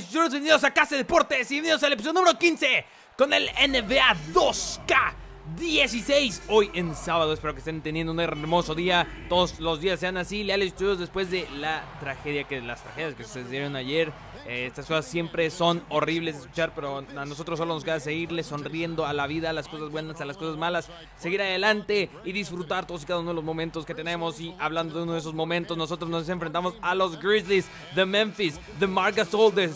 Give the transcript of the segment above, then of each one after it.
bienvenidos a Casa de Deportes y bienvenidos al episodio número 15 con el NBA 2K16. Hoy en sábado, espero que estén teniendo un hermoso día. Todos los días sean así, leales chicos después de la tragedia que las tragedias que dieron ayer eh, estas cosas siempre son horribles de escuchar, pero a nosotros solo nos queda seguirle sonriendo a la vida, a las cosas buenas, a las cosas malas, seguir adelante y disfrutar todos y cada uno de los momentos que tenemos. Y hablando de uno de esos momentos, nosotros nos enfrentamos a los Grizzlies the Memphis, the Marcus Gasol, de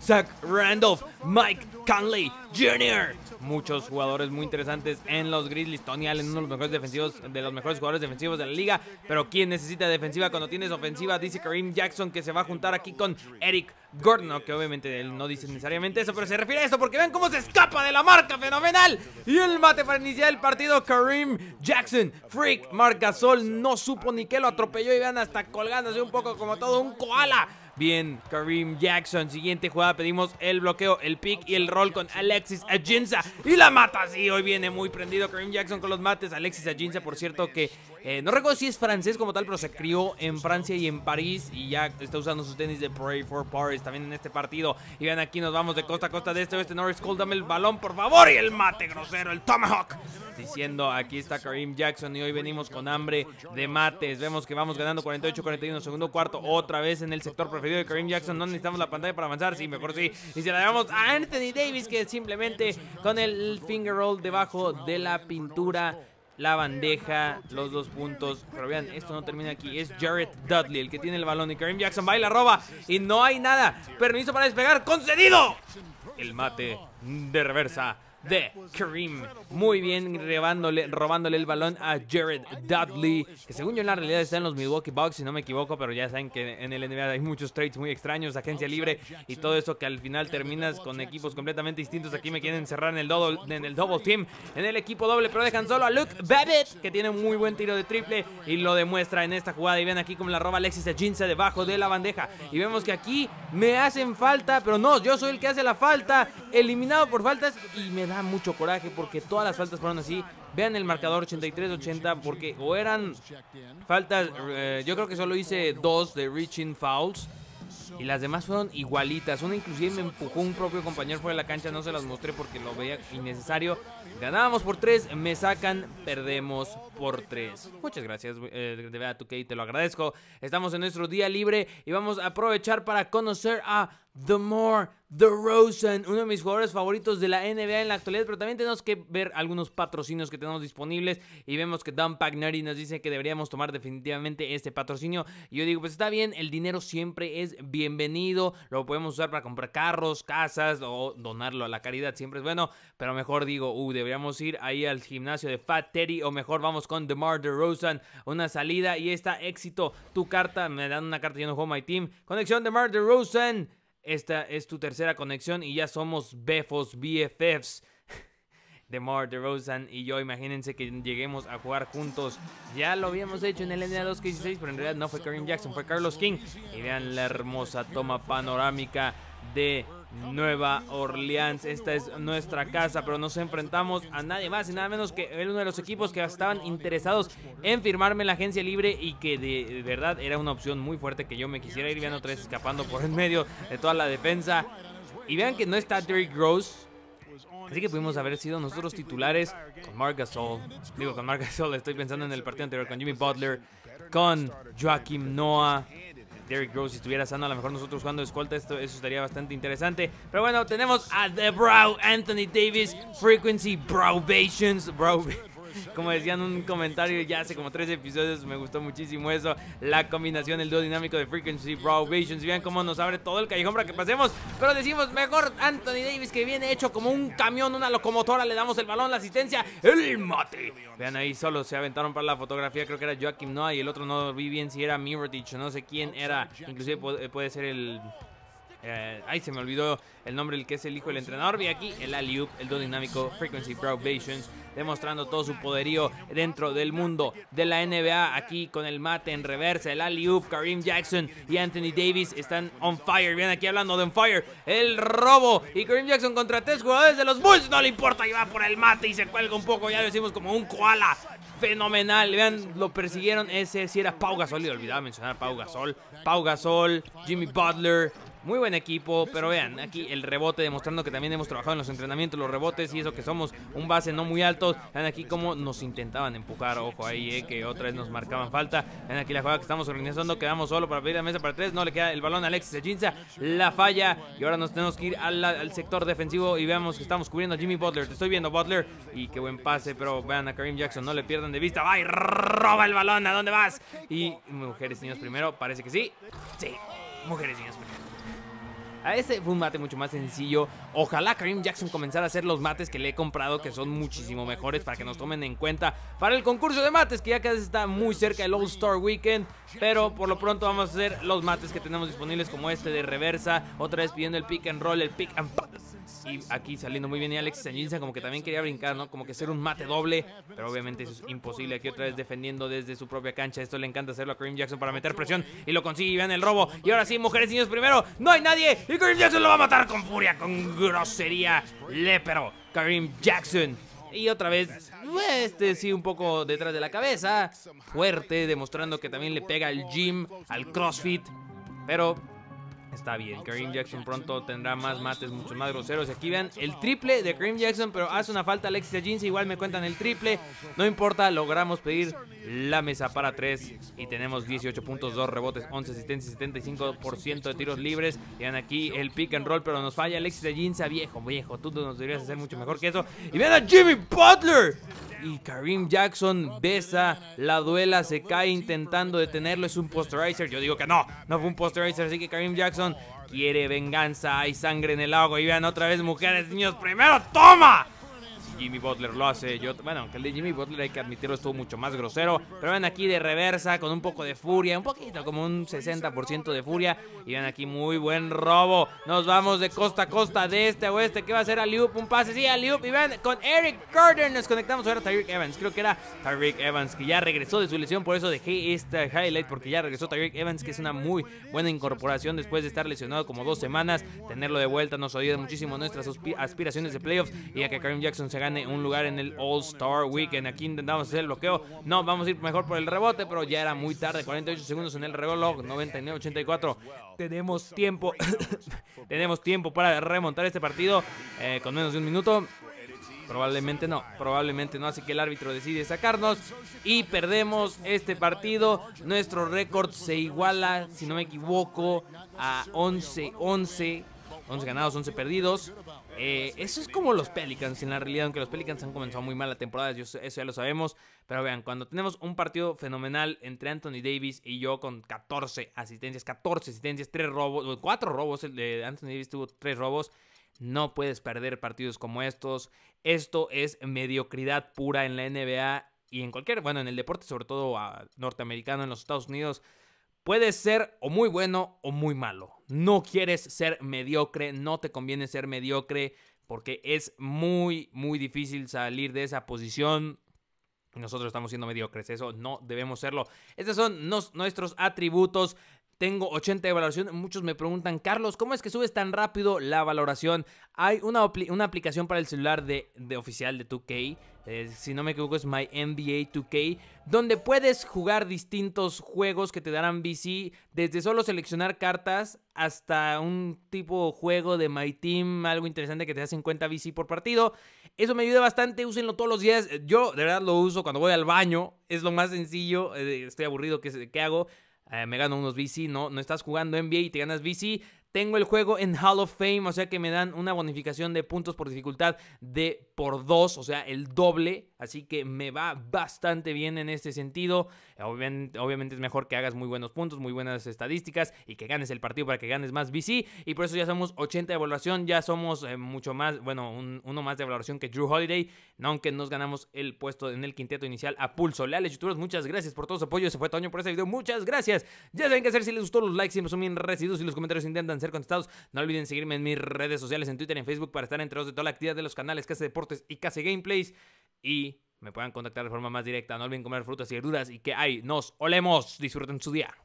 Zach Randolph, Mike Conley, Junior, Muchos jugadores muy interesantes en los Grizzlies. Tony Allen, uno de los mejores defensivos, de los mejores jugadores defensivos de la liga. Pero ¿quién necesita defensiva cuando tienes ofensiva? Dice Kareem Jackson que se va a juntar aquí con Eric Gordon. que obviamente él no dice necesariamente eso, pero se refiere a esto porque ven cómo se escapa de la marca. Fenomenal. Y el mate para iniciar el partido. Kareem Jackson, freak. marca sol, no supo ni que lo atropelló y vean hasta colgándose un poco como todo un koala Bien, Kareem Jackson. Siguiente jugada, pedimos el bloqueo, el pick y el roll con Alexis Aginza. Y la mata, sí, hoy viene muy prendido Kareem Jackson con los mates. Alexis Aginza, por cierto, que eh, no recuerdo si es francés como tal, pero se crió en Francia y en París y ya está usando sus tenis de Pray for Paris también en este partido. Y vean, aquí nos vamos de costa a costa de este oeste. Norris Cole, el balón, por favor, y el mate grosero, el Tomahawk. Diciendo, aquí está Karim Jackson y hoy venimos con hambre de mates. Vemos que vamos ganando 48-41, segundo cuarto, otra vez en el sector preferido de Karim Jackson. No necesitamos la pantalla para avanzar, sí, mejor sí. Y se la llevamos a Anthony Davis, que simplemente con el finger roll debajo de la pintura la bandeja, los dos puntos. Pero vean, esto no termina aquí. Es Jared Dudley el que tiene el balón. Y Karim Jackson baila, roba. Y no hay nada. Permiso para despegar. ¡Concedido! El mate de reversa de Kareem. Muy bien, robándole, robándole el balón a Jared Dudley, que según yo en la realidad está en los Milwaukee Bucks, si no me equivoco, pero ya saben que en el NBA hay muchos trades muy extraños, agencia libre y todo eso que al final terminas con equipos completamente distintos. Aquí me quieren encerrar en el double, en el double team, en el equipo doble, pero dejan solo a Luke Babbitt, que tiene un muy buen tiro de triple y lo demuestra en esta jugada. Y ven aquí como la roba Alexis Ajinza debajo de la bandeja. Y vemos que aquí me hacen falta, pero no, yo soy el que hace la falta eliminado por faltas y me da mucho coraje porque todas las faltas fueron así. Vean el marcador 83-80 porque o eran faltas, eh, yo creo que solo hice dos de reaching fouls y las demás fueron igualitas. Una inclusive me empujó un propio compañero fuera de la cancha, no se las mostré porque lo veía innecesario. Ganábamos por tres, me sacan, perdemos por tres, Muchas gracias, eh, de verdad, tu te lo agradezco. Estamos en nuestro día libre y vamos a aprovechar para conocer a The More The Rosen, uno de mis jugadores favoritos de la NBA en la actualidad, pero también tenemos que ver algunos patrocinios que tenemos disponibles y vemos que Dan Pagneri nos dice que deberíamos tomar definitivamente este patrocinio. Y yo digo, pues está bien, el dinero siempre es bienvenido, lo podemos usar para comprar carros, casas o donarlo a la caridad, siempre es bueno, pero mejor digo, uh, deberíamos ir ahí al gimnasio de Fat Teddy o mejor vamos con The The Rosen, una salida y está éxito, tu carta, me dan una carta, yo no juego my team. Conexión The The Rosen. Esta es tu tercera conexión y ya somos befos, BFFs. de Rosen y yo, imagínense que lleguemos a jugar juntos. Ya lo habíamos hecho en el NBA 2K16, pero en realidad no fue Karim Jackson, fue Carlos King. Y vean la hermosa toma panorámica de Nueva Orleans. Esta es nuestra casa, pero nos enfrentamos a nadie más y nada menos que uno de los equipos que estaban interesados en firmarme la agencia libre y que de verdad era una opción muy fuerte que yo me quisiera ir viendo tres escapando por en medio de toda la defensa. Y vean que no está Derrick Gross, Así que pudimos haber sido nosotros titulares con Marc Gasol. Digo, con Marc Gasol, estoy pensando en el partido anterior con Jimmy Butler, con Joaquim Noah. Derrick Rose si estuviera sano, a lo mejor nosotros jugando escolta, esto, eso estaría bastante interesante. Pero bueno, tenemos a The Brow, Anthony Davis, Frequency, Bations Browvations como decían un comentario ya hace como tres episodios, me gustó muchísimo eso. La combinación, el dúo dinámico de Frequency Raw Visions. Vean cómo nos abre todo el callejón para que pasemos. Pero decimos, mejor Anthony Davis que viene hecho como un camión, una locomotora. Le damos el balón, la asistencia, el mate. Vean ahí, solo se aventaron para la fotografía. Creo que era Joaquim Noah y el otro no vi bien si era Mirotic no sé quién era. Inclusive puede ser el eh, ahí se me olvidó el nombre del que es el hijo del entrenador. Y aquí el Aliup, el do dinámico Frequency Probations, demostrando todo su poderío dentro del mundo de la NBA. Aquí con el mate en reversa, el Aliup, Kareem Jackson y Anthony Davis están on fire. Vean aquí hablando de on fire, el robo y Kareem Jackson contra tres jugadores de los Bulls. No le importa, y va por el mate y se cuelga un poco. Ya lo decimos como un koala fenomenal. Vean, lo persiguieron. Ese si era Pau Gasol. Y olvidaba mencionar Pau Gasol. Pau Gasol, Jimmy Butler, muy buen equipo, pero vean, aquí el rebote demostrando que también hemos trabajado en los entrenamientos, los rebotes y eso que somos un base no muy alto. Vean aquí como nos intentaban empujar, ojo ahí, eh, que otra vez nos marcaban falta. Vean aquí la jugada que estamos organizando, quedamos solo para pedir la mesa para tres, no le queda el balón a Alexis Echinza, la falla y ahora nos tenemos que ir al, sector defensivo y veamos que estamos cubriendo a Jimmy Butler. Te estoy viendo Butler y qué buen pase, pero vean a Karim Jackson, no le pierdan de vista, va y roba el balón, ¿a dónde vas? Y mujeres, niños primero, parece que sí. Sí mujeres y a este fue un mate mucho más sencillo. Ojalá Karim Jackson comenzara a hacer los mates que le he comprado, que son muchísimo mejores para que nos tomen en cuenta para el concurso de mates, que ya casi está muy cerca del All Star Weekend. Pero por lo pronto vamos a hacer los mates que tenemos disponibles, como este de reversa. Otra vez pidiendo el pick and roll, el pick and y aquí saliendo muy bien y Alex Sanjinza como que también quería brincar, ¿no? Como que hacer un mate doble, pero obviamente eso es imposible. Aquí otra vez defendiendo desde su propia cancha. Esto le encanta hacerlo a Kareem Jackson para meter presión y lo consigue y vean el robo. Y ahora sí, mujeres y niños primero. No hay nadie y Kareem Jackson lo va a matar con furia, con grosería. pero Kareem Jackson. Y otra vez, pues, este sí, un poco detrás de la cabeza. Fuerte, demostrando que también le pega al gym, al CrossFit. Pero Está bien, Kareem Jackson pronto tendrá más mates, mucho más groseros. Y aquí vean el triple de Kareem Jackson, pero hace una falta Alexis jeans Igual me cuentan el triple. No importa, logramos pedir la mesa para tres y tenemos 18 puntos, 2 rebotes, 11 asistencias, 75% de tiros libres. Y vean aquí el pick and roll, pero nos falla Alexis Aginsi. Viejo, viejo, tú nos deberías hacer mucho mejor que eso. Y vean a Jimmy Butler y Kareem Jackson besa, la duela, se cae intentando detenerlo. Es un posterizer. Yo digo que no, no fue un posterizer. Así que Kareem Jackson quiere venganza, hay sangre en el agua y vean otra vez mujeres, niños, primero, toma. Jimmy Butler lo hace. Yo, bueno, aunque el de Jimmy Butler hay que admitirlo, estuvo mucho más grosero. Pero ven aquí de reversa, con un poco de furia, un poquito, como un 60% de furia. Y ven aquí muy buen robo. Nos vamos de costa a costa, de este a oeste. ¿Qué va a hacer Aliup? Un pase, sí, Aliup. Y ven con Eric Gordon, Nos conectamos ahora a Tyreek Evans. Creo que era Tyreek Evans, que ya regresó de su lesión. Por eso dejé este highlight, porque ya regresó Tyreek Evans, que es una muy buena incorporación después de estar lesionado como dos semanas. Tenerlo de vuelta nos ayuda muchísimo nuestras aspiraciones de playoffs y a que Karim Jackson se gane un lugar en el All Star Weekend. Aquí intentamos hacer el bloqueo. No, vamos a ir mejor por el rebote, pero ya era muy tarde. 48 segundos en el reloj. 99-84. Tenemos tiempo. Tenemos tiempo para remontar este partido eh, con menos de un minuto. Probablemente no, probablemente no. Así que el árbitro decide sacarnos y perdemos este partido. Nuestro récord se iguala, si no me equivoco, a 11-11 11 ganados, 11 perdidos. Eh, eso es como los Pelicans, en la realidad, aunque los Pelicans han comenzado muy mal la temporada, eso ya lo sabemos. Pero vean, cuando tenemos un partido fenomenal entre Anthony Davis y yo con 14 asistencias, 14 asistencias, 3 robos, 4 robos, de Anthony Davis tuvo 3 robos. No puedes perder partidos como estos. Esto es mediocridad pura en la NBA y en cualquier, bueno, en el deporte, sobre todo ah, norteamericano, en los Estados Unidos, Puedes ser o muy bueno o muy malo. No quieres ser mediocre, no te conviene ser mediocre porque es muy, muy difícil salir de esa posición. Nosotros estamos siendo mediocres, eso no debemos serlo. Estos son nuestros atributos tengo 80 de valoración. Muchos me preguntan, Carlos, ¿cómo es que subes tan rápido la valoración? Hay una, una aplicación para el celular de, oficial de 2K. Eh, si no me equivoco es My NBA 2K, donde puedes jugar distintos juegos que te darán VC, desde solo seleccionar cartas hasta un tipo de juego de My Team, algo interesante que te da 50 VC por partido. Eso me ayuda bastante, úsenlo todos los días. Yo de verdad lo uso cuando voy al baño, es lo más sencillo, eh, estoy aburrido, qué que hago? Eh, me gano unos VC, no, no estás jugando NBA y te ganas VC. Tengo el juego en Hall of Fame, o sea que me dan una bonificación de puntos por dificultad de por dos, o sea, el doble Así que me va bastante bien en este sentido. Obviamente, es mejor que hagas muy buenos puntos, muy buenas estadísticas y que ganes el partido para que ganes más VC. Y por eso ya somos 80 de evaluación, ya somos eh, mucho más, bueno, uno más de evaluación que Drew Holiday. Aunque nos ganamos el puesto en el quinteto inicial a pulso. Leales youtubers, muchas gracias por todo su apoyo. Se fue Toño por este video, muchas gracias. Ya saben qué hacer si les gustó los likes, me son bien residuos y los comentarios intentan ser contestados. No olviden seguirme en mis redes sociales, en Twitter, en Facebook, para estar enterados de toda la actividad de los canales casi Deportes y Casa Gameplays. Y me puedan contactar de forma más directa. No olviden comer frutas y verduras y que hay. nos olemos. Disfruten su día.